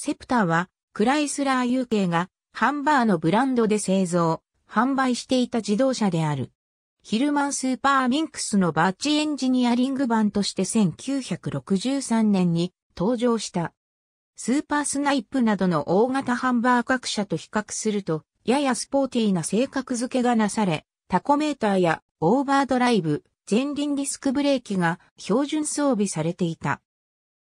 セプターは、クライスラー UK が、ハンバーのブランドで製造、販売していた自動車である。ヒルマンスーパーミンクスのバッチエンジニアリング版として1963年に登場した。スーパースナイプなどの大型ハンバー各社と比較すると、ややスポーティーな性格付けがなされ、タコメーターやオーバードライブ、前輪ディスクブレーキが標準装備されていた。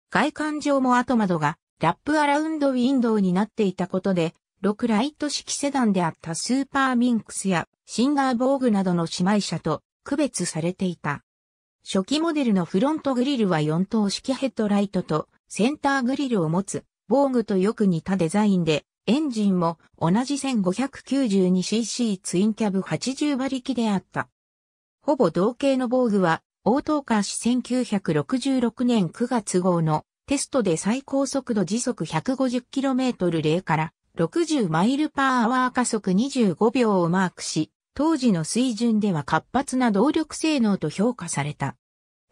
外観上も後窓がラップアラウンドウィンドウになっていたことで、6ライト式セダンであったスーパーミンクスやシンガーボーグなどの姉妹車と区別されていた。初期モデルのフロントグリルは4灯式ヘッドライトとセンターグリルを持つボーグとよく似たデザインで、エンジンも同じ 1592cc ツインキャブ80馬力であった。ほぼ同型のボーグは、オートーカー誌1966年9月号のテストで最高速度時速 150km0 から60マイルパーアワー加速25秒をマークし、当時の水準では活発な動力性能と評価された。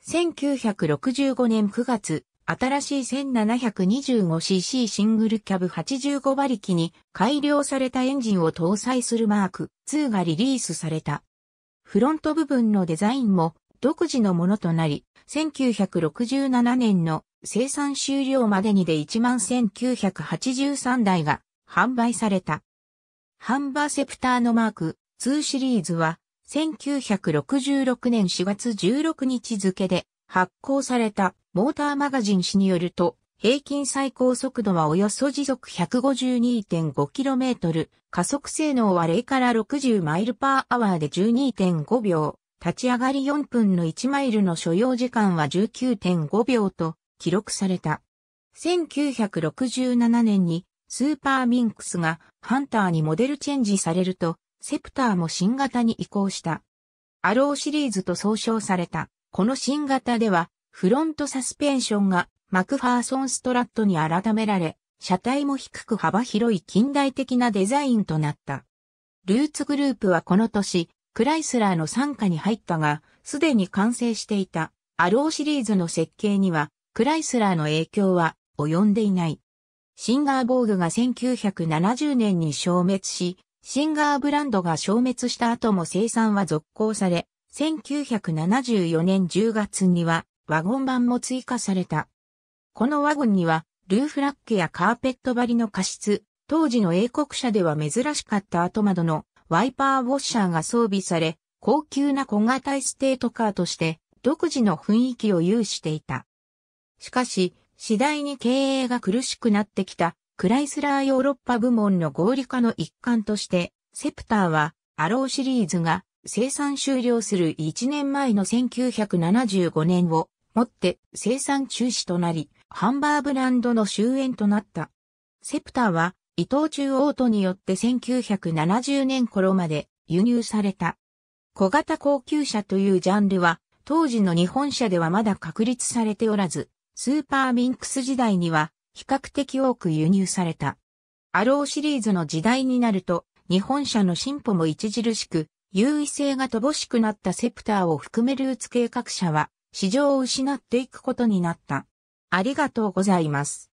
1965年9月、新しい 1725cc シングルキャブ85馬力に改良されたエンジンを搭載するマーク2がリリースされた。フロント部分のデザインも独自のものとなり、1967年の生産終了までにで11,983台が販売された。ハンバーセプターのマーク2シリーズは1966年4月16日付で発行されたモーターマガジン誌によると平均最高速度はおよそ時速 152.5km、加速性能は0から60マイルパーアワーで12.5秒、立ち上がり4分の1マイルの所要時間は19.5秒と記録された。1967年にスーパーミンクスがハンターにモデルチェンジされると、セプターも新型に移行した。アローシリーズと総称された。この新型では、フロントサスペンションがマクファーソンストラットに改められ、車体も低く幅広い近代的なデザインとなった。ルーツグループはこの年、クライスラーの傘下に入ったが、すでに完成していたアローシリーズの設計にはクライスラーの影響は及んでいない。シンガーボーグが1970年に消滅し、シンガーブランドが消滅した後も生産は続行され、1974年10月にはワゴン版も追加された。このワゴンにはルーフラックやカーペット張りの加湿、当時の英国車では珍しかった後窓のワイパーウォッシャーが装備され、高級な小型エステートカーとして独自の雰囲気を有していた。しかし、次第に経営が苦しくなってきた、クライスラーヨーロッパ部門の合理化の一環として、セプターは、アローシリーズが生産終了する1年前の1975年をもって生産中止となり、ハンバーブランドの終焉となった。セプターは、伊藤中央都によって1970年頃まで輸入された。小型高級車というジャンルは、当時の日本車ではまだ確立されておらず、スーパーミンクス時代には比較的多く輸入された。アローシリーズの時代になると、日本車の進歩も著しく、優位性が乏しくなったセプターを含めるうつ計画者は、市場を失っていくことになった。ありがとうございます。